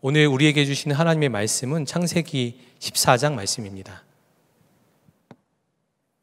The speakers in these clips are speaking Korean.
오늘 우리에게 주신 하나님의 말씀은 창세기 14장 말씀입니다.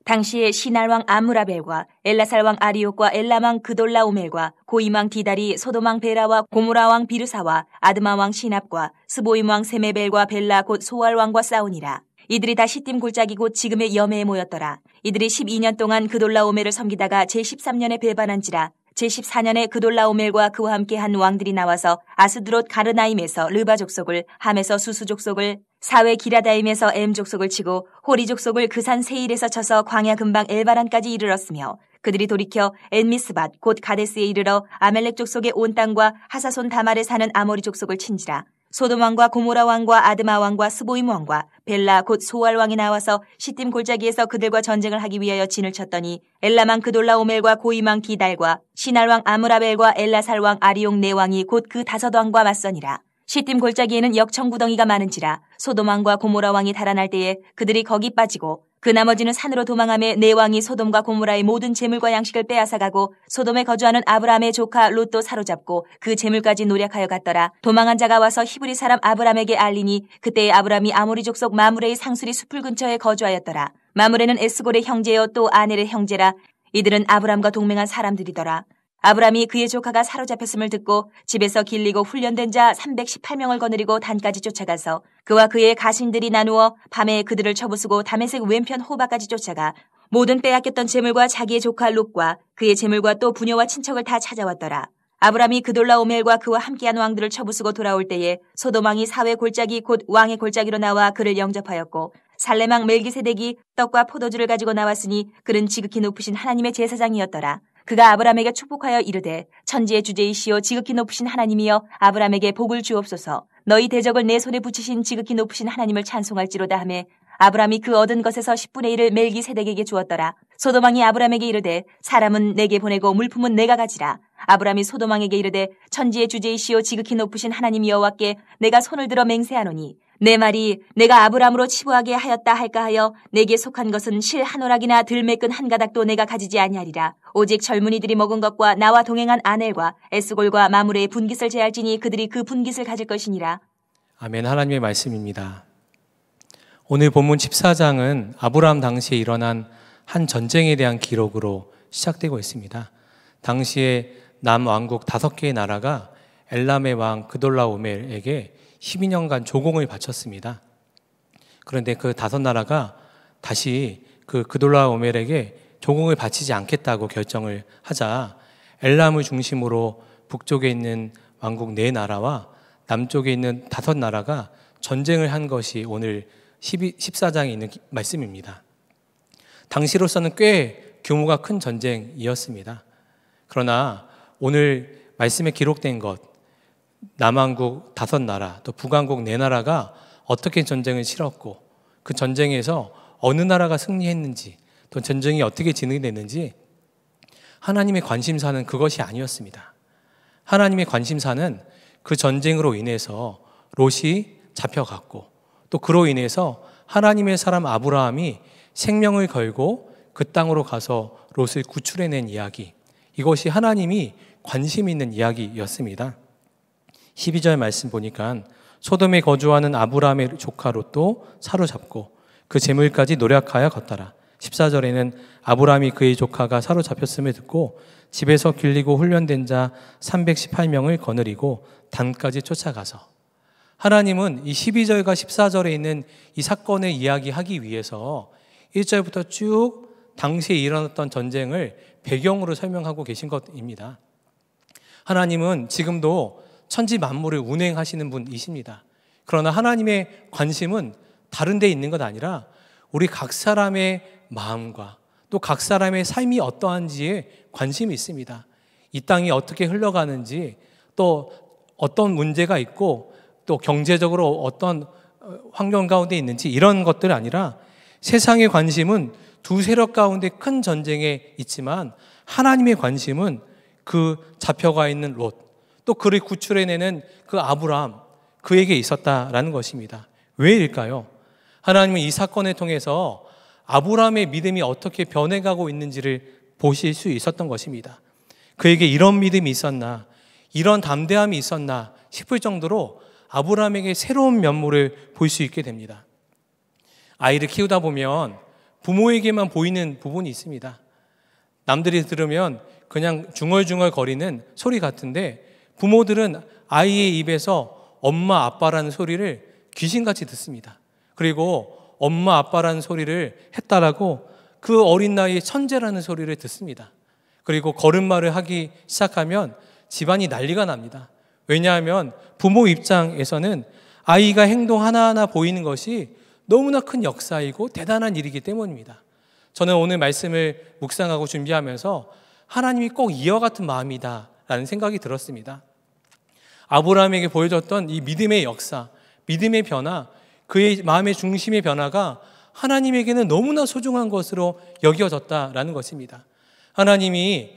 당시에 시날왕 아무라벨과 엘라살왕 아리옥과 엘라망 그돌라오멜과 고이망 디다리 소도망 베라와 고무라왕 비르사와 아드마왕 시납과 스보임왕 세메벨과 벨라 곧 소알왕과 싸우니라. 이들이 다 시딤 골짜기 곧 지금의 여매에 모였더라. 이들이 12년 동안 그돌라오멜을 섬기다가 제13년에 배반한지라 제14년에 그돌라오멜과 그와 함께한 왕들이 나와서 아스드롯 가르나임에서 르바 족속을 함에서 수수 족속을 사회 기라다임에서 엠 족속을 치고 호리 족속을 그산 세일에서 쳐서 광야 근방 엘바란까지 이르렀으며 그들이 돌이켜 엔미스밭 곧 가데스에 이르러 아멜렉 족속의 온 땅과 하사손 다말에 사는 아모리 족속을 친지라 소돔 왕과 고모라 왕과 아드마 왕과 스보임 왕과 벨라 곧 소알 왕이 나와서 시딤 골짜기에서 그들과 전쟁을 하기 위하여 진을 쳤더니 엘라망 그돌라 오멜과 고이망 기달과 시날 왕아무라벨과 엘라살 왕 아리용 네 왕이 곧 그 다섯 왕과 맞서니라. 시딤 골짜기에는 역청 구덩이가 많은지라 소돔 왕과 고모라 왕이 달아날 때에 그들이 거기 빠지고 그 나머지는 산으로 도망함에 내 왕이 소돔과 고모라의 모든 재물과 양식을 빼앗아가고 소돔에 거주하는 아브라함의 조카 롯도 사로잡고 그 재물까지 노력하여 갔더라. 도망한 자가 와서 히브리 사람 아브라함에게 알리니 그때에 아브라함이 아모리 족속 마무레의 상수리 숲을 근처에 거주하였더라. 마무레는 에스골의 형제여 또 아넬의 형제라 이들은 아브라함과 동맹한 사람들이더라. 아브람이 그의 조카가 사로잡혔음을 듣고 집에서 길리고 훈련된 자 318명을 거느리고 단까지 쫓아가서 그와 그의 가신들이 나누어 밤에 그들을 쳐부수고 담에색 왼편 호박까지 쫓아가 모든 빼앗겼던 재물과 자기의 조카 롯과 그의 재물과 또 부녀와 친척을 다 찾아왔더라. 아브람이 그돌라 오멜과 그와 함께한 왕들을 쳐부수고 돌아올 때에 소도망이 사회 골짜기 곧 왕의 골짜기로 나와 그를 영접하였고 살레망 멜기세덱이 떡과 포도주를 가지고 나왔으니 그는 지극히 높으신 하나님의 제사장이었더라. 그가 아브라함에게 축복하여 이르되 천지의 주제이시요 지극히 높으신 하나님이여 아브라함에게 복을 주옵소서 너희 대적을 내 손에 붙이신 지극히 높으신 하나님을 찬송할지로다 하며 아브라함이그 얻은 것에서 10분의 1을 멜기세덱에게 주었더라. 소도망이 아브라함에게 이르되 사람은 내게 보내고 물품은 내가 가지라. 아브라함이 소도망에게 이르되 천지의 주제이시요 지극히 높으신 하나님 이여와께 내가 손을 들어 맹세하노니 내 말이 내가 아브람으로 치부하게 하였다 할까 하여 내게 속한 것은 실한 오락이나 들매끈 한 가닥도 내가 가지지 아니하리라. 오직 젊은이들이 먹은 것과 나와 동행한 아넬과 에스골과 마무레의 분깃을 제할지니 그들이 그 분깃을 가질 것이니라. 아멘 하나님의 말씀입니다. 오늘 본문 14장은 아브라함 당시에 일어난 한 전쟁에 대한 기록으로 시작되고 있습니다. 당시에 남왕국 다섯 개의 나라가 엘람의 왕 그돌라오멜에게 12년간 조공을 바쳤습니다. 그런데 그 다섯 나라가 다시 그 그돌라 오멜에게 조공을 바치지 않겠다고 결정을 하자 엘람을 중심으로 북쪽에 있는 왕국 네 나라와 남쪽에 있는 다섯 나라가 전쟁을 한 것이 오늘 1 4장에 있는 말씀입니다. 당시로서는 꽤 규모가 큰 전쟁이었습니다. 그러나 오늘 말씀에 기록된 것, 남한국 다섯 나라, 또 북한국 네 나라가 어떻게 전쟁을 치렀고 그 전쟁에서 어느 나라가 승리했는지 또 전쟁이 어떻게 진행이 됐는지 하나님의 관심사는 그것이 아니었습니다. 하나님의 관심사는 그 전쟁으로 인해서 롯이 잡혀갔고 또 그로 인해서 하나님의 사람 아브라함이 생명을 걸고 그 땅으로 가서 롯을 구출해낸 이야기 이것이 하나님이 관심 있는 이야기였습니다. 12절 말씀 보니까 소돔에 거주하는 아브라함의 조카 롯도 사로잡고 그 재물까지 노력하여 걷더라. 14절에는 아브라함이 그의 조카가 사로잡혔음을 듣고 집에서 길리고 훈련된 자 318명을 거느리고 단까지 쫓아가서 하나님은 이 12절과 14절에 있는 이 사건을 이야기하기 위해서 1절부터 쭉 당시에 일어났던 전쟁을 배경으로 설명하고 계신 것입니다. 하나님은 지금도 천지 만물을 운행하시는 분이십니다. 그러나 하나님의 관심은 다른 데 있는 것 아니라 우리 각 사람의 마음과 또 각 사람의 삶이 어떠한지에 관심이 있습니다. 이 땅이 어떻게 흘러가는지 또 어떤 문제가 있고 또 경제적으로 어떤 어, 환경 가운데 있는지 이런 것들 아니라 세상의 관심은 두 세력 가운데 큰 전쟁에 있지만 하나님의 관심은 그 잡혀가 있는 롯, 또 그를 구출해내는 그 아브라함, 그에게 있었다라는 것입니다. 왜일까요? 하나님은 이 사건을 통해서 아브라함의 믿음이 어떻게 변해가고 있는지를 보실 수 있었던 것입니다. 그에게 이런 믿음이 있었나, 이런 담대함이 있었나 싶을 정도로 아브라함에게 새로운 면모를 볼 수 있게 됩니다. 아이를 키우다 보면 부모에게만 보이는 부분이 있습니다. 남들이 들으면 그냥 중얼중얼 거리는 소리 같은데 부모들은 아이의 입에서 엄마 아빠라는 소리를 귀신같이 듣습니다. 그리고 엄마 아빠라는 소리를 했다라고 그 어린 나이에 천재라는 소리를 듣습니다. 그리고 걸음마를 하기 시작하면 집안이 난리가 납니다. 왜냐하면 부모 입장에서는 아이가 행동 하나하나 보이는 것이 너무나 큰 역사이고 대단한 일이기 때문입니다. 저는 오늘 말씀을 묵상하고 준비하면서 하나님이 꼭 이와 같은 마음이다 라는 생각이 들었습니다. 아브라함에게 보여줬던 이 믿음의 역사, 믿음의 변화, 그의 마음의 중심의 변화가 하나님에게는 너무나 소중한 것으로 여겨졌다라는 것입니다. 하나님이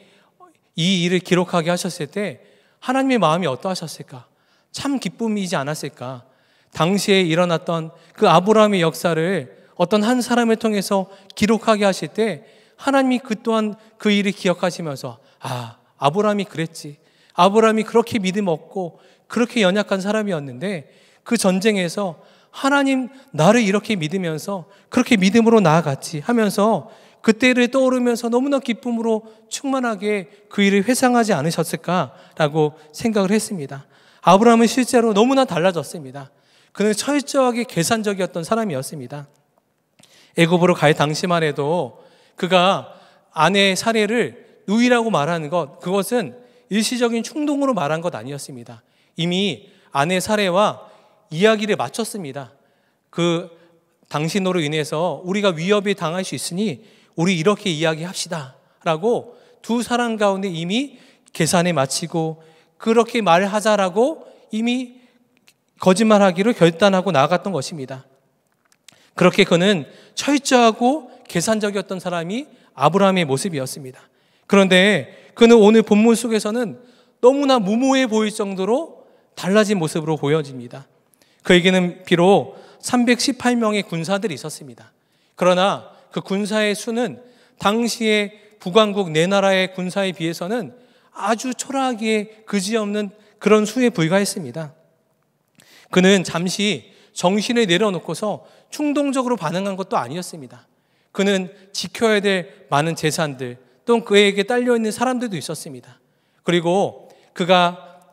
이 일을 기록하게 하셨을 때 하나님의 마음이 어떠하셨을까? 참 기쁨이지 않았을까? 당시에 일어났던 그 아브라함의 역사를 어떤 한 사람을 통해서 기록하게 하실 때 하나님이 그 또한 그 일을 기억하시면서 아, 아브라함이 그랬지. 아브라함이 그렇게 믿음 없고 그렇게 연약한 사람이었는데 그 전쟁에서 하나님 나를 이렇게 믿으면서 그렇게 믿음으로 나아갔지 하면서 그때를 떠오르면서 너무나 기쁨으로 충만하게 그 일을 회상하지 않으셨을까라고 생각을 했습니다. 아브라함은 실제로 너무나 달라졌습니다. 그는 철저하게 계산적이었던 사람이었습니다. 애굽으로 갈 당시만 해도 그가 아내의 사례를 누이라고 말하는 것, 그것은 일시적인 충동으로 말한 것 아니었습니다. 이미 아내 사례와 이야기를 마쳤습니다. 그 당신으로 인해서 우리가 위협이 당할 수 있으니 우리 이렇게 이야기합시다. 라고 두 사람 가운데 이미 계산에 마치고 그렇게 말하자라고 이미 거짓말하기로 결단하고 나갔던 것입니다. 그렇게 그는 철저하고 계산적이었던 사람이 아브라함의 모습이었습니다. 그런데 그는 오늘 본문 속에서는 너무나 무모해 보일 정도로 달라진 모습으로 보여집니다. 그에게는 비록 318명의 군사들이 있었습니다. 그러나 그 군사의 수는 당시의 북왕국 네 나라의 군사에 비해서는 아주 초라하기에 그지없는 그런 수에 불과했습니다. 그는 잠시 정신을 내려놓고서 충동적으로 반응한 것도 아니었습니다. 그는 지켜야 될 많은 재산들, 또는 그에게 딸려있는 사람들도 있었습니다. 그리고 그가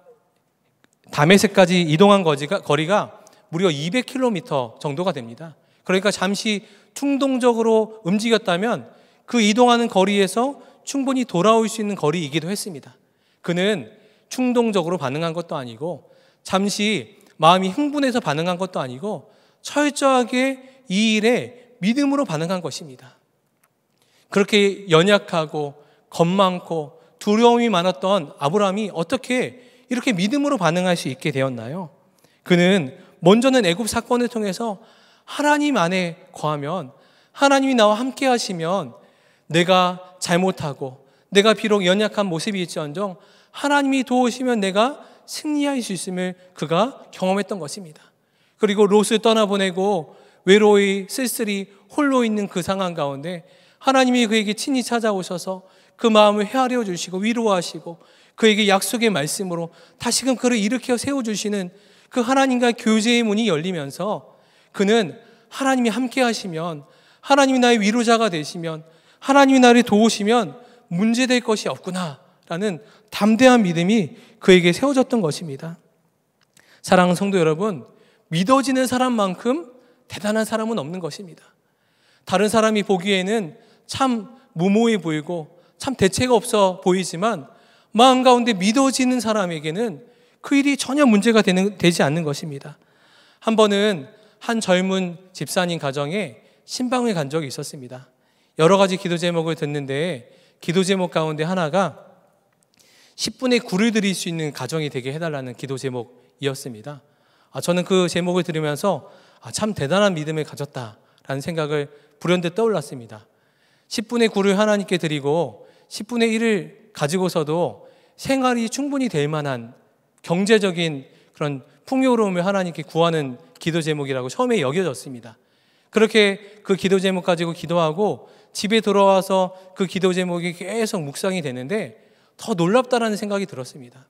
다메섹까지 이동한 거리가 무려 200km 정도가 됩니다. 그러니까 잠시 충동적으로 움직였다면 그 이동하는 거리에서 충분히 돌아올 수 있는 거리이기도 했습니다. 그는 충동적으로 반응한 것도 아니고 잠시 마음이 흥분해서 반응한 것도 아니고 철저하게 이 일에 믿음으로 반응한 것입니다. 그렇게 연약하고 겁 많고 두려움이 많았던 아브라함이 어떻게 이렇게 믿음으로 반응할 수 있게 되었나요? 그는 먼저는 애굽 사건을 통해서 하나님 안에 거하면 하나님이 나와 함께 하시면 내가 잘못하고 내가 비록 연약한 모습이 있지언정 하나님이 도우시면 내가 승리할 수 있음을 그가 경험했던 것입니다. 그리고 롯을 떠나보내고 외로이 쓸쓸히 홀로 있는 그 상황 가운데 하나님이 그에게 친히 찾아오셔서 그 마음을 헤아려 주시고 위로하시고 그에게 약속의 말씀으로 다시금 그를 일으켜 세워주시는 그 하나님과 교제의 문이 열리면서 그는 하나님이 함께 하시면 하나님이 나의 위로자가 되시면 하나님이 나를 도우시면 문제될 것이 없구나라는 담대한 믿음이 그에게 세워졌던 것입니다. 사랑하는 성도 여러분, 믿어지는 사람만큼 대단한 사람은 없는 것입니다. 다른 사람이 보기에는 참 무모해 보이고 참대책이 없어 보이지만 마음 가운데 믿어지는 사람에게는 그 일이 전혀 문제가 되는, 되지 않는 것입니다. 한 번은 한 젊은 집사님 가정에 신방에 간 적이 있었습니다. 여러 가지 기도 제목을 듣는데 기도 제목 가운데 하나가 10분의 9를 드릴 수 있는 가정이 되게 해달라는 기도 제목이었습니다. 아, 저는 그 제목을 들으면서 아, 참 대단한 믿음을 가졌다라는 생각을 불현듯 떠올랐습니다. 10분의 9를 하나님께 드리고 10분의 1을 가지고서도 생활이 충분히 될 만한 경제적인 그런 풍요로움을 하나님께 구하는 기도 제목이라고 처음에 여겨졌습니다. 그렇게 그 기도 제목 가지고 기도하고 집에 돌아와서 그 기도 제목이 계속 묵상이 되는데 더 놀랍다라는 생각이 들었습니다.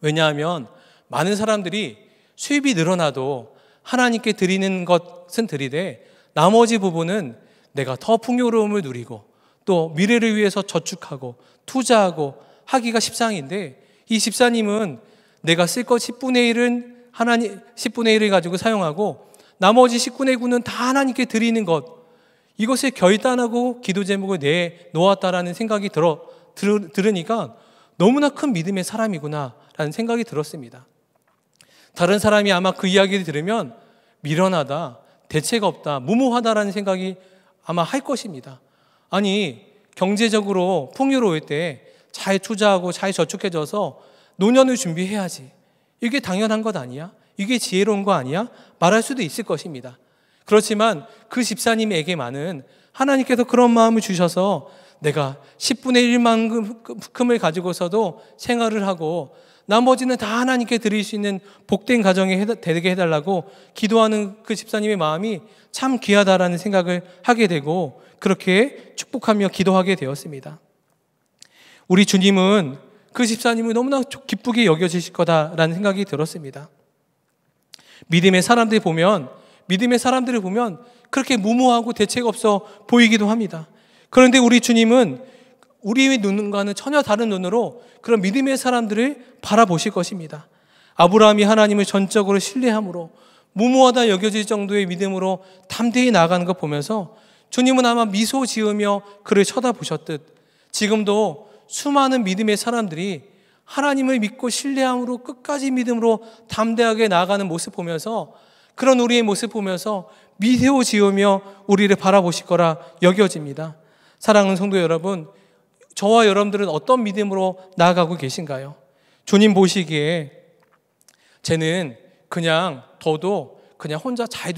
왜냐하면 많은 사람들이 수입이 늘어나도 하나님께 드리는 것은 드리되 나머지 부분은 내가 더 풍요로움을 누리고 또 미래를 위해서 저축하고 투자하고 하기가 십상인데 이십사님은 내가 쓸 것 10분의 1은 하나님 10분의 1을 가지고 사용하고 나머지 1 0분의 9는 다 하나님께 드리는 것 이것을 결단하고 기도 제목을 내 놓았다라는 생각이 들어 들, 들으니까 너무나 큰 믿음의 사람이구나라는 생각이 들었습니다. 다른 사람이 아마 그 이야기를 들으면 미련하다, 대책 없다, 무모하다라는 생각이 아마 할 것입니다. 아니, 경제적으로 풍요로울 때 잘 투자하고 잘 저축해져서 노년을 준비해야지. 이게 당연한 것 아니야? 이게 지혜로운 거 아니야? 말할 수도 있을 것입니다. 그렇지만 그 집사님에게만은 하나님께서 그런 마음을 주셔서 내가 10분의 1만큼을 가지고서도 생활을 하고 나머지는 다 하나님께 드릴 수 있는 복된 가정에 해 되게 해달라고 기도하는 그 집사님의 마음이 참 귀하다라는 생각을 하게 되고 그렇게 축복하며 기도하게 되었습니다. 우리 주님은 그 집사님을 너무나 기쁘게 여겨지실 거다라는 생각이 들었습니다. 믿음의 사람들 보면 믿음의 사람들을 보면 그렇게 무모하고 대책 없어 보이기도 합니다. 그런데 우리 주님은 우리의 눈과는 전혀 다른 눈으로 그런 믿음의 사람들을 바라보실 것입니다. 아브라함이 하나님을 전적으로 신뢰함으로 무모하다 여겨질 정도의 믿음으로 담대히 나아가는 것 보면서 주님은 아마 미소 지으며 그를 쳐다보셨듯 지금도 수많은 믿음의 사람들이 하나님을 믿고 신뢰함으로 끝까지 믿음으로 담대하게 나아가는 모습 보면서 그런 우리의 모습 보면서 미세 지으며 우리를 바라보실 거라 여겨집니다. 사랑하는 성도 여러분, 저와 여러분들은 어떤 믿음으로 나아가고 계신가요? 주님 보시기에 쟤는 그냥 더도 그냥 혼자 잘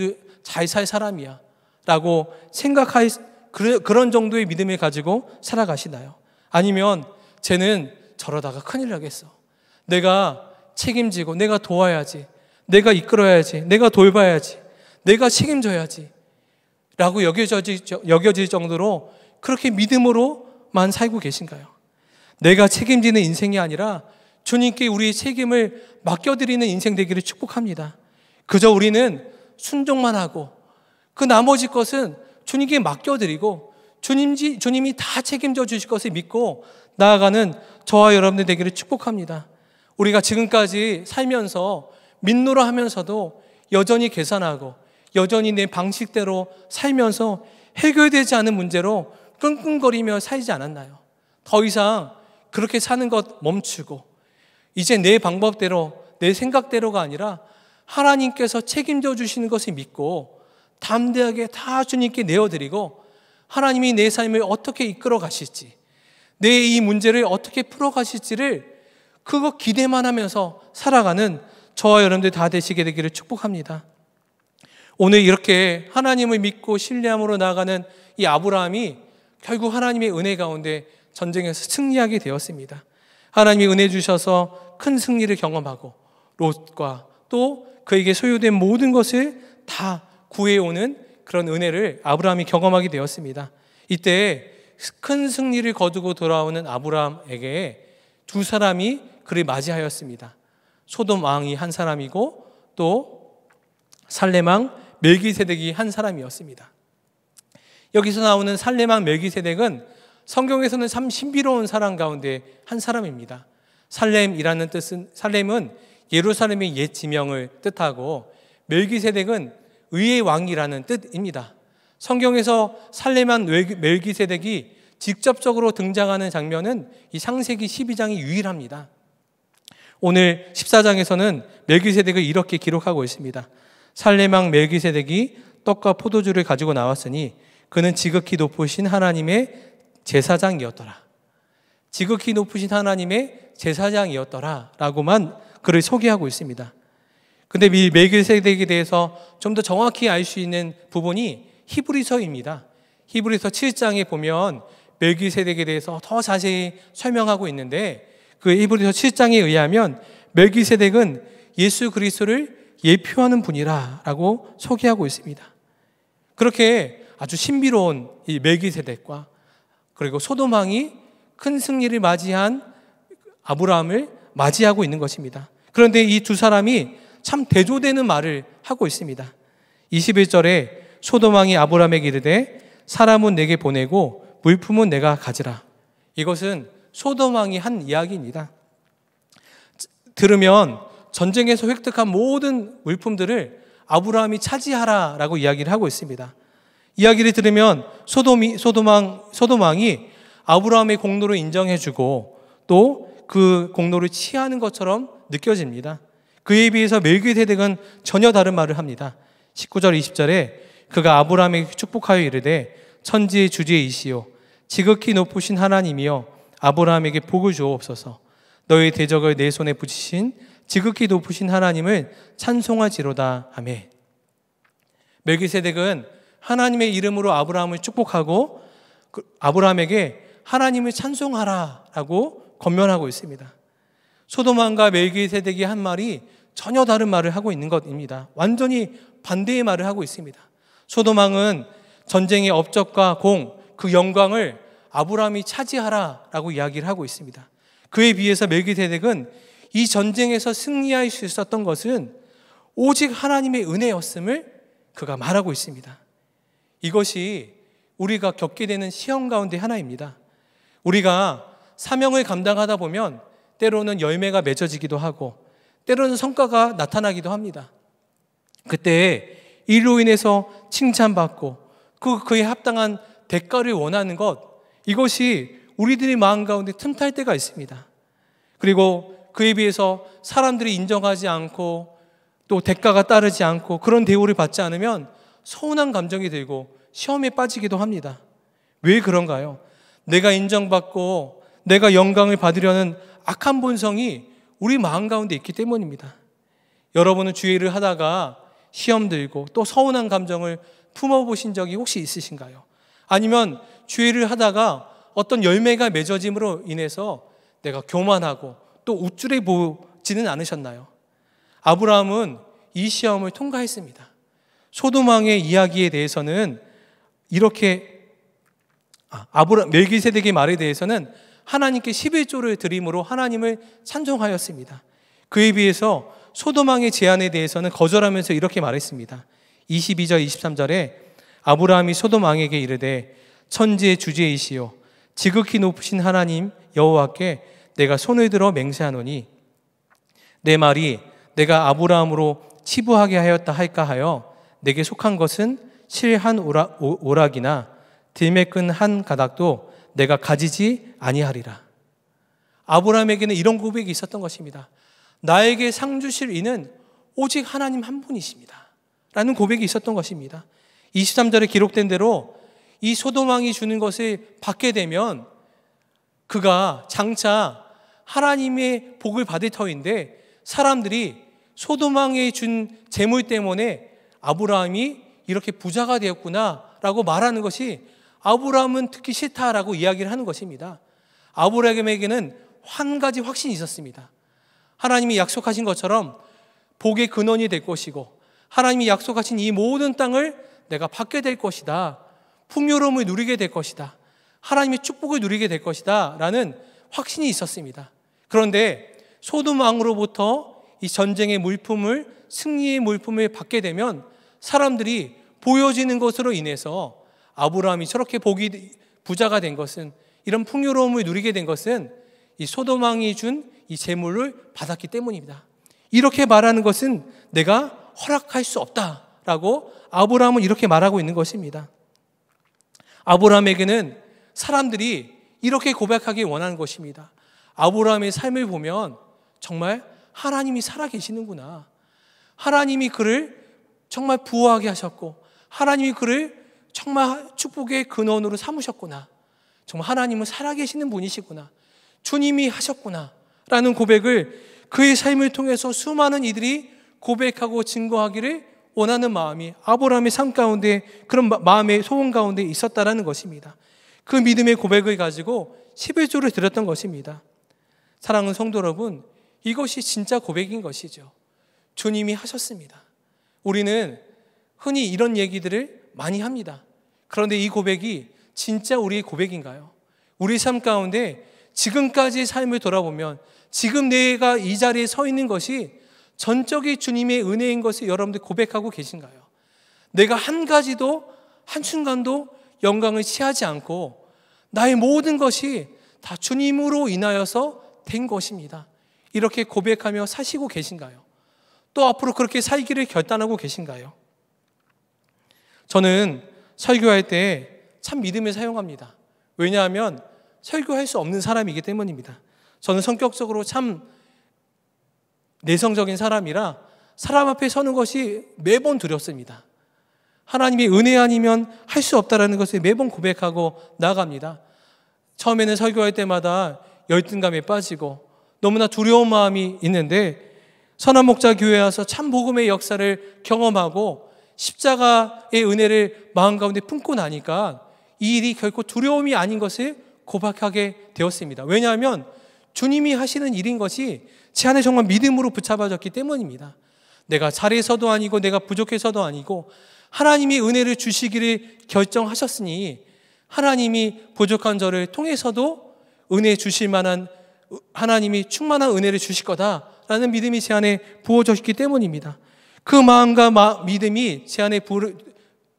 살 사람이야 라고 생각할 그런 정도의 믿음을 가지고 살아가시나요? 아니면 쟤는 저러다가 큰일 나겠어. 내가 책임지고 내가 도와야지. 내가 이끌어야지. 내가 돌봐야지. 내가 책임져야지. 라고 여겨질 정도로 그렇게 믿음으로 만 살고 계신가요? 내가 책임지는 인생이 아니라 주님께 우리의 책임을 맡겨드리는 인생 되기를 축복합니다. 그저 우리는 순종만 하고 그 나머지 것은 주님께 맡겨드리고 주님지, 주님이 다 책임져 주실 것을 믿고 나아가는 저와 여러분들 되기를 축복합니다. 우리가 지금까지 살면서 민노라 하면서도 여전히 계산하고 여전히 내 방식대로 살면서 해결되지 않은 문제로 끙끙거리며 살지 않았나요? 더 이상 그렇게 사는 것 멈추고 이제 내 방법대로 내 생각대로가 아니라 하나님께서 책임져 주시는 것을 믿고 담대하게 다 주님께 내어드리고 하나님이 내 삶을 어떻게 이끌어 가실지 내 이 문제를 어떻게 풀어 가실지를 그거 기대만 하면서 살아가는 저와 여러분들 다 되시게 되기를 축복합니다. 오늘 이렇게 하나님을 믿고 신뢰함으로 나아가는 이 아브라함이 결국 하나님의 은혜 가운데 전쟁에서 승리하게 되었습니다. 하나님이 은혜 주셔서 큰 승리를 경험하고 롯과 또 그에게 소유된 모든 것을 다 구해오는 그런 은혜를 아브라함이 경험하게 되었습니다. 이때 큰 승리를 거두고 돌아오는 아브라함에게 두 사람이 그를 맞이하였습니다. 소돔 왕이 한 사람이고 또 살레망 멜기세덱이 한 사람이었습니다. 여기서 나오는 살레망 멜기세덱은 성경에서는 참 신비로운 사람 가운데 한 사람입니다. 살렘이라는 뜻은 살렘은 예루살렘의 옛 지명을 뜻하고 멜기세덱은 의의 왕이라는 뜻입니다. 성경에서 살렘한 멜기세덱이 직접적으로 등장하는 장면은 이 상세기 12장이 유일합니다. 오늘 14장에서는 멜기세덱을 이렇게 기록하고 있습니다. 살레망 멜기세덱이 떡과 포도주를 가지고 나왔으니 그는 지극히 높으신 하나님의 제사장이었더라. 지극히 높으신 하나님의 제사장이었더라. 라고만 그를 소개하고 있습니다. 근데 이 멜기세덱에 대해서 좀 더 정확히 알 수 있는 부분이 히브리서입니다. 히브리서 7장에 보면 멜기세덱에 대해서 더 자세히 설명하고 있는데 그 히브리서 7장에 의하면 멜기세덱은 예수 그리스도를 예표하는 분이라라고 소개하고 있습니다. 그렇게 아주 신비로운 이 멜기세덱과 그리고 소도망이큰 승리를 맞이한 아브라함을 맞이하고 있는 것입니다. 그런데 이 두 사람이 참 대조되는 말을 하고 있습니다. 21절에 소돔왕이 아브라함에게 이르되 사람은 내게 보내고 물품은 내가 가지라. 이것은 소돔왕이 한 이야기입니다. 들으면 전쟁에서 획득한 모든 물품들을 아브라함이 차지하라라고 이야기를 하고 있습니다. 이야기를 들으면 소돔이, 소돔왕, 소돔왕이 아브라함의 공로를 인정해주고 또 그 공로를 치하는 것처럼 느껴집니다. 그에 비해서 멜기세덱은 전혀 다른 말을 합니다. 19절 20절에 그가 아브라함에게 축복하여 이르되 천지의 주제이시요 지극히 높으신 하나님이여 아브라함에게 복을 주옵소서 너의 대적을 내 손에 붙이신 지극히 높으신 하나님을 찬송하지로다 아멘. 멜기세덱은 하나님의 이름으로 아브라함을 축복하고 그 아브라함에게 하나님을 찬송하라라고 권면하고 있습니다. 소돔왕과 멜기세덱의 한 말이 전혀 다른 말을 하고 있는 것입니다. 완전히 반대의 말을 하고 있습니다. 소돔왕은 전쟁의 업적과 공, 그 영광을 아브라함이 차지하라라고 이야기를 하고 있습니다. 그에 비해서 멜기세덱은 이 전쟁에서 승리할 수 있었던 것은 오직 하나님의 은혜였음을 그가 말하고 있습니다. 이것이 우리가 겪게 되는 시험 가운데 하나입니다. 우리가 사명을 감당하다 보면 때로는 열매가 맺어지기도 하고 때로는 성과가 나타나기도 합니다. 그때 이로 인해서 칭찬받고 그 그에 합당한 대가를 원하는 것 이것이 우리들의 마음 가운데 틈탈 때가 있습니다. 그리고 그에 비해서 사람들이 인정하지 않고 또 대가가 따르지 않고 그런 대우를 받지 않으면 서운한 감정이 들고 시험에 빠지기도 합니다. 왜 그런가요? 내가 인정받고 내가 영광을 받으려는 악한 본성이 우리 마음 가운데 있기 때문입니다. 여러분은 주의를 하다가 시험 들고 또 서운한 감정을 품어보신 적이 혹시 있으신가요? 아니면 주의를 하다가 어떤 열매가 맺어짐으로 인해서 내가 교만하고 또 우쭐해 보지는 않으셨나요? 아브라함은 이 시험을 통과했습니다. 소돔왕의 이야기에 대해서는 이렇게 아, 아브라 멜기세덱의 말에 대해서는 하나님께 11조를 드림으로 하나님을 찬송하였습니다. 그에 비해서 소돔왕의 제안에 대해서는 거절하면서 이렇게 말했습니다. 22절 23절에 아브라함이 소돔왕에게 이르되 천지의 주제이시요 지극히 높으신 하나님 여호와께 내가 손을 들어 맹세하노니 내 말이 내가 아브라함으로 치부하게 하였다 할까 하여 내게 속한 것은 실한 오락, 이나 들매 끈한 가닥도 내가 가지지 아니하리라. 아브라함에게는 이런 고백이 있었던 것입니다. 나에게 상 주실 이는 오직 하나님 한 분이십니다. 라는 고백이 있었던 것입니다. 23절에 기록된 대로 이 소돔왕이 주는 것을 받게 되면 그가 장차 하나님의 복을 받을 터인데 사람들이 소돔왕이 준 재물 때문에 아브라함이 이렇게 부자가 되었구나라고 말하는 것이 아브라함은 특히 싫다라고 이야기를 하는 것입니다. 아브라함에게는 한 가지 확신이 있었습니다. 하나님이 약속하신 것처럼 복의 근원이 될 것이고 하나님이 약속하신 이 모든 땅을 내가 받게 될 것이다. 풍요로움을 누리게 될 것이다. 하나님의 축복을 누리게 될 것이다. 라는 확신이 있었습니다. 그런데 소돔 왕으로부터 이 전쟁의 물품을 승리의 물품을 받게 되면 사람들이 보여지는 것으로 인해서 아브라함이 저렇게 복이 부자가 된 것은 이런 풍요로움을 누리게 된 것은 이 소도망이 준 이 재물을 받았기 때문입니다. 이렇게 말하는 것은 내가 허락할 수 없다라고 아브라함은 이렇게 말하고 있는 것입니다. 아브라함에게는 사람들이 이렇게 고백하기 원하는 것입니다. 아브라함의 삶을 보면 정말 하나님이 살아계시는구나. 하나님이 그를 정말 부호하게 하셨고 하나님이 그를 정말 축복의 근원으로 삼으셨구나. 정말 하나님은 살아계시는 분이시구나. 주님이 하셨구나. 라는 고백을 그의 삶을 통해서 수많은 이들이 고백하고 증거하기를 원하는 마음이 아브라함의 삶 가운데 그런 마음의 소원 가운데 있었다라는 것입니다. 그 믿음의 고백을 가지고 11조를 드렸던 것입니다. 사랑하는 성도 여러분, 이것이 진짜 고백인 것이죠. 주님이 하셨습니다. 우리는 흔히 이런 얘기들을 많이 합니다. 그런데 이 고백이 진짜 우리의 고백인가요? 우리 삶 가운데 지금까지의 삶을 돌아보면 지금 내가 이 자리에 서 있는 것이 전적이 주님의 은혜인 것을 여러분들 고백하고 계신가요? 내가 한 가지도 한순간도 영광을 취하지 않고 나의 모든 것이 다 주님으로 인하여서 된 것입니다. 이렇게 고백하며 사시고 계신가요? 또 앞으로 그렇게 살기를 결단하고 계신가요? 저는 설교할 때 참 믿음을 사용합니다. 왜냐하면 설교할 수 없는 사람이기 때문입니다. 저는 성격적으로 참 내성적인 사람이라 사람 앞에 서는 것이 매번 두렵습니다. 하나님의 은혜 아니면 할 수 없다라는 것을 매번 고백하고 나갑니다 처음에는 설교할 때마다 열등감에 빠지고 너무나 두려운 마음이 있는데 선한 목자 교회에 와서 참 복음의 역사를 경험하고 십자가의 은혜를 마음 가운데 품고 나니까 이 일이 결코 두려움이 아닌 것을 고백하게 되었습니다. 왜냐하면 주님이 하시는 일인 것이 제 안에 정말 믿음으로 붙잡아졌기 때문입니다. 내가 잘해서도 아니고 내가 부족해서도 아니고 하나님이 은혜를 주시기를 결정하셨으니 하나님이 부족한 저를 통해서도 은혜 주실 만한 하나님이 충만한 은혜를 주실 거다. 라는 믿음이 제 안에 부어졌기 때문입니다. 그 마음과 마, 믿음이 제 안에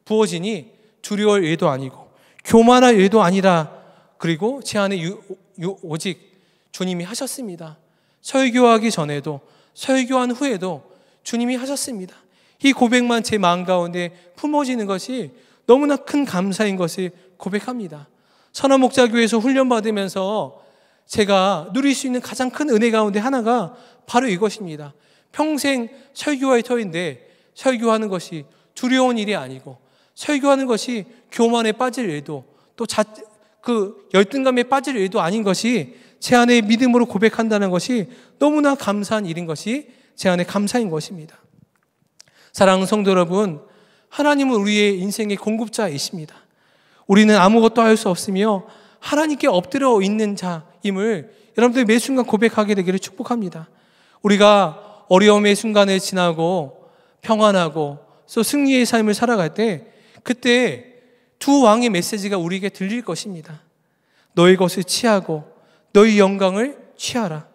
부어지니 두려울 일도 아니고 교만할 일도 아니라 그리고 제 안에 유, 유, 오직 주님이 하셨습니다. 설교하기 전에도 설교한 후에도 주님이 하셨습니다. 이 고백만 제 마음 가운데 품어지는 것이 너무나 큰 감사인 것을 고백합니다. 선한 목자교에서 훈련받으면서 제가 누릴 수 있는 가장 큰 은혜 가운데 하나가 바로 이것입니다. 평생 설교의 터인데 설교하는 것이 두려운 일이 아니고 설교하는 것이 교만에 빠질 일도 또 자, 그 열등감에 빠질 일도 아닌 것이 제 안에 믿음으로 고백한다는 것이 너무나 감사한 일인 것이 제 안에 감사인 것입니다. 사랑하는 성도 여러분, 하나님은 우리의 인생의 공급자이십니다. 우리는 아무것도 할 수 없으며 하나님께 엎드려 있는 자, 임을 여러분들이 매 순간 고백하게 되기를 축복합니다. 우리가 어려움의 순간을 지나고 평안하고 또 승리의 삶을 살아갈 때 그때 두 왕의 메시지가 우리에게 들릴 것입니다. 너희 것을 취하고 너희 영광을 취하라.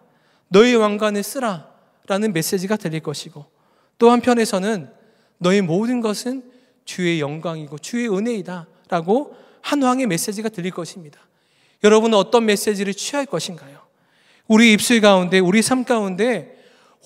너희 왕관을 쓰라. 라는 메시지가 들릴 것이고 또 한편에서는 너희 모든 것은 주의 영광이고 주의 은혜이다. 라고 한 왕의 메시지가 들릴 것입니다. 여러분은 어떤 메시지를 취할 것인가요? 우리 입술 가운데, 우리 삶 가운데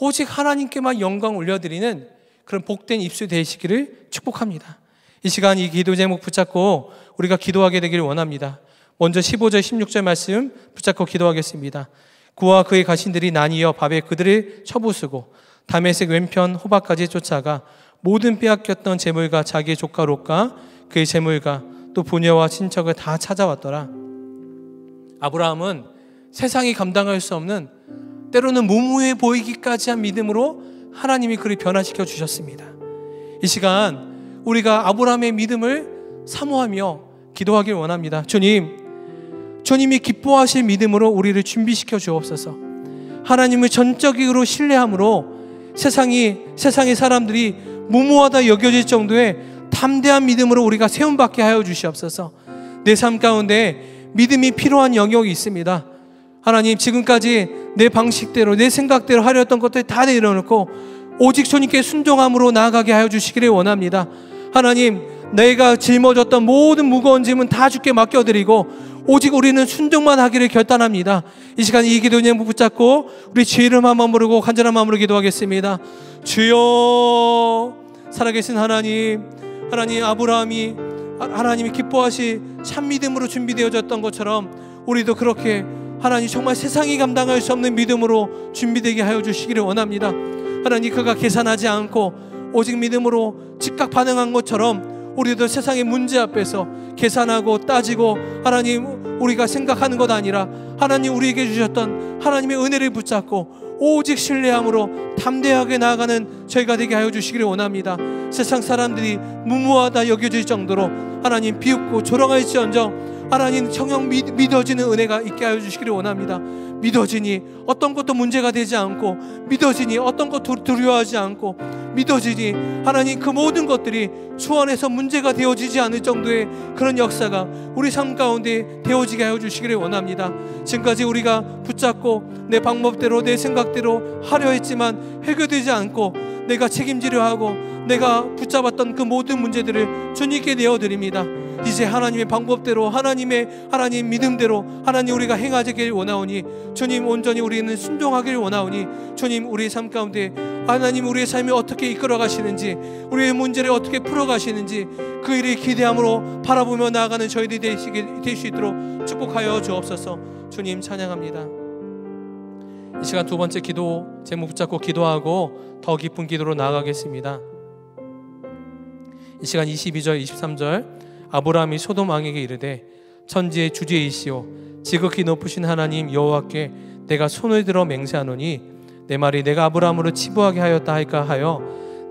오직 하나님께만 영광 올려드리는 그런 복된 입술 되시기를 축복합니다. 이 시간 이 기도 제목 붙잡고 우리가 기도하게 되기를 원합니다. 먼저 15절, 16절 말씀 붙잡고 기도하겠습니다. 그와 그의 가신들이 나뉘어 밥에 그들을 쳐부수고 담에색 왼편 호박까지 쫓아가 모든 빼앗겼던 재물과 자기의 조카롯과 그의 재물과 또 부녀와 친척을 다 찾아왔더라. 아브라함은 세상이 감당할 수 없는 때로는 무모해 보이기까지 한 믿음으로 하나님이 그를 변화시켜 주셨습니다. 이 시간 우리가 아브라함의 믿음을 사모하며 기도하길 원합니다. 주님, 주님이 기뻐하실 믿음으로 우리를 준비시켜 주옵소서. 하나님을 전적으로 신뢰함으로 세상이 세상의 사람들이 무모하다 여겨질 정도의 담대한 믿음으로 우리가 세움받게 하여 주시옵소서. 내 삶 가운데 믿음이 필요한 영역이 있습니다. 하나님 지금까지 내 방식대로 내 생각대로 하려 했던 것들 다 내려놓고 오직 주님께 순종함으로 나아가게 하여 주시기를 원합니다. 하나님 내가 짊어졌던 모든 무거운 짐은 다 주께 맡겨드리고 오직 우리는 순종만 하기를 결단합니다. 이 시간 이 기도 인 붙잡고 우리 주의를 마음 부르고 간절한 마음으로 기도하겠습니다. 주여 살아계신 하나님 하나님 아브라함이 하나님이 기뻐하시 참 믿음으로 준비되어졌던 것처럼 우리도 그렇게 하나님 정말 세상이 감당할 수 없는 믿음으로 준비되게 하여 주시기를 원합니다. 하나님 그가 계산하지 않고 오직 믿음으로 즉각 반응한 것처럼 우리도 세상의 문제 앞에서 계산하고 따지고 하나님 우리가 생각하는 것 아니라 하나님 우리에게 주셨던 하나님의 은혜를 붙잡고 오직 신뢰함으로 담대하게 나아가는 저희가 되게 하여 주시기를 원합니다. 세상 사람들이 무모하다 여겨질 정도로 하나님 비웃고 조롱할지언정 하나님 청영 믿, 믿어지는 은혜가 있게 하여 주시기를 원합니다. 믿어지니 어떤 것도 문제가 되지 않고 믿어지니 어떤 것도 두려워하지 않고 믿어지니 하나님 그 모든 것들이 주 안에서 문제가 되어지지 않을 정도의 그런 역사가 우리 삶 가운데 되어지게 하여 주시기를 원합니다. 지금까지 우리가 붙잡고 내 방법대로 내 생각대로 하려 했지만 해결되지 않고 내가 책임지려 하고 내가 붙잡았던 그 모든 문제들을 주님께 내어드립니다. 이제 하나님의 방법대로 하나님의 하나님 믿음대로 하나님 우리가 행하지길 원하오니 주님 온전히 우리는 순종하길 원하오니 주님 우리의 삶 가운데 하나님 우리의 삶이 어떻게 이끌어 가시는지 우리의 문제를 어떻게 풀어 가시는지 그 일을 기대함으로 바라보며 나아가는 저희들이 될 수 있도록 축복하여 주옵소서 주님 찬양합니다. 이 시간 두 번째 기도 제목 붙잡고 기도하고 더 깊은 기도로 나아가겠습니다. 이 시간 22절 23절 아브라함이 소돔 왕에게 이르되 천지의 주제이시오 지극히 높으신 하나님 여호와께 내가 손을 들어 맹세하노니 내 말이 내가 아브라함으로 치부하게 하였다 할까 하여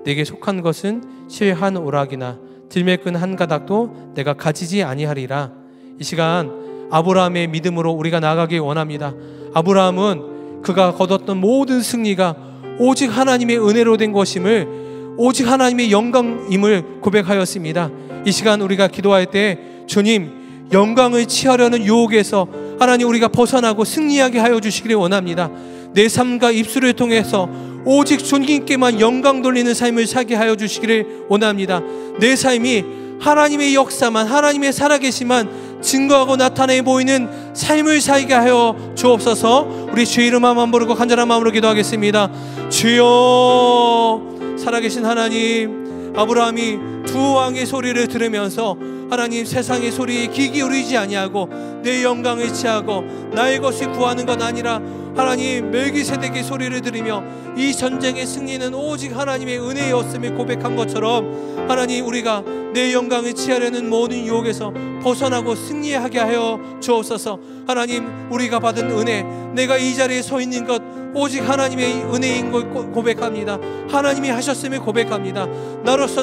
내게 속한 것은 실한 오락이나 들매끈 한 가닥도 내가 가지지 아니하리라 이 시간 아브라함의 믿음으로 우리가 나가기 원합니다. 아브라함은 그가 거뒀던 모든 승리가 오직 하나님의 은혜로 된 것임을 오직 하나님의 영광임을 고백하였습니다. 이 시간 우리가 기도할 때 주님 영광을 취하려는 유혹에서 하나님 우리가 벗어나고 승리하게 하여 주시기를 원합니다. 내 삶과 입술을 통해서 오직 주님께만 영광 돌리는 삶을 살게 하여 주시기를 원합니다. 내 삶이 하나님의 역사만 하나님의 살아계심만 증거하고 나타내 보이는 삶을 살게 하여 주옵소서 우리 주 이름 만 부르고 간절한 마음으로 기도하겠습니다 주여 살아계신 하나님 아브라함이 두 왕의 소리를 들으면서 하나님 세상의 소리에 귀 기울이지 아니하고 내 영광을 취하고 나의 것이 구하는 건 아니라 하나님 멜기세덱의 소리를 들으며 이 전쟁의 승리는 오직 하나님의 은혜였음을 고백한 것처럼 하나님 우리가 내 영광을 취하려는 모든 유혹에서 벗어나고 승리하게 하여 주옵소서 하나님 우리가 받은 은혜 내가 이 자리에 서 있는 것 오직 하나님의 은혜인 걸 고백합니다 하나님이 하셨음을 고백합니다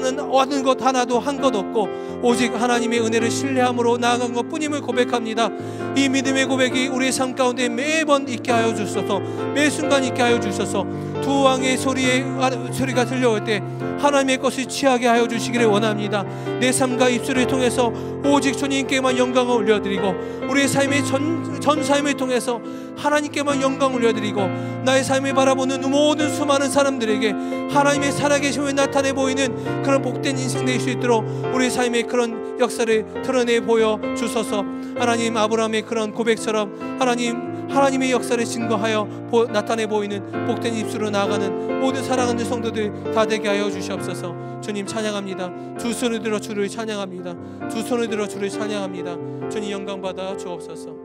나로서는 얻은 것 하나도 한 것 없고 오직 하나님의 은혜를 신뢰함으로 나아간 것 뿐임을 고백합니다 이 믿음의 고백이 우리의 삶 가운데 매번 있게 하여 주옵소서 주셔서 매 순간 있게 하여 주셔서 두 왕의 소리에 아, 소리가 들려올 때 하나님의 것을 취하게 하여 주시기를 원합니다. 내 삶과 입술을 통해서 오직 주님께만 영광을 올려드리고 우리의 삶의 전, 전 삶을 통해서 하나님께만 영광 을 올려드리고 나의 삶을 바라보는 모든 수많은 사람들에게 하나님의 살아계심을 나타내 보이는 그런 복된 인생 될 수 있도록 우리 의 삶의 그런 역사를 드러내 보여 주소서 하나님 아브라함의 그런 고백처럼 하나님 하나님의 역사를 증거하여 보, 나타내 보이는 복된 입술로 나아가는 모든 사랑하는 성도들 다 되게 하여 주시옵소서. 주님 찬양합니다. 두 손을 들어 주를 찬양합니다. 두 손을 들어 주를 찬양합니다. 주님 영광 받아 주옵소서.